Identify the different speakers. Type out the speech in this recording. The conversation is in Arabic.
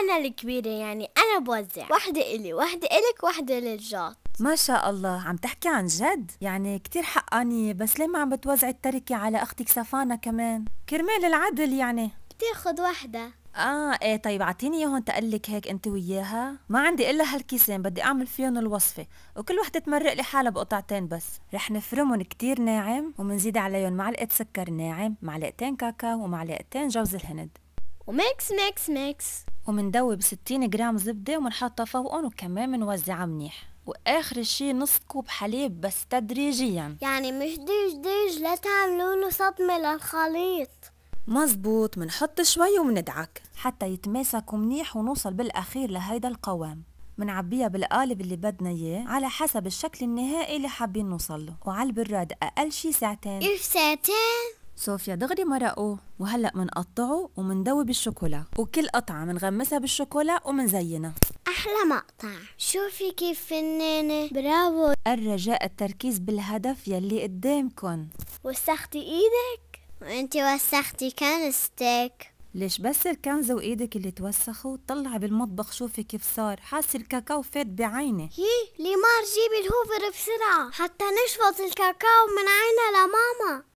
Speaker 1: أنا الكبيرة يعني أنا بوزع واحدة إلي واحدة إلك واحدة للجات
Speaker 2: ما شاء الله عم تحكي عن جد يعني كتير حقانية بس ليه ما عم بتوزعي التركة على أختك سفانة كمان كرمال العدل يعني بتاخد واحدة اه ايه طيب اعطيني اياهم تقلك هيك انت وياها ما عندي الا هالكيسين بدي اعمل فيهم الوصفه وكل وحده تمرق لي حالها بقطعتين بس رح نفرمهم كتير ناعم ومنزيد عليهم معلقه سكر ناعم معلقتين كاكاو ومعلقتين جوز الهند وميكس ميكس ميكس ومندوي بستين جرام زبدة ومنحطها فوقهم وكمان منوزعها منيح واخر شي نص كوب حليب بس تدريجيا يعني مش ديج ديج لا تعملوا له صدمه للخليط مزبوط منحط شوي ومندعك حتى يتماسكوا منيح ونوصل بالاخير لهيدا القوام منعبيها بالقالب اللي بدنا اياه على حسب الشكل النهائي اللي حابين نوصل له وعلى البراد اقل شي ساعتين اف ساعتين صوفيا دغري مرقوه وهلأ منقطعه ومندوب بالشوكولا وكل قطعة منغمسها بالشوكولا ومنزينها أحلى مقطع شوفي كيف فنانة برافو الرجاء التركيز بالهدف يلي قدامكن وسختي إيدك وانتي وسختي كنستك ليش بس الكنزة وإيدك اللي توسخوا طلعي بالمطبخ شوفي كيف صار حاسة الكاكاو فات بعيني
Speaker 1: يي ليمار جيبي الهوفر بسرعة حتى نشفط الكاكاو من عينا لماما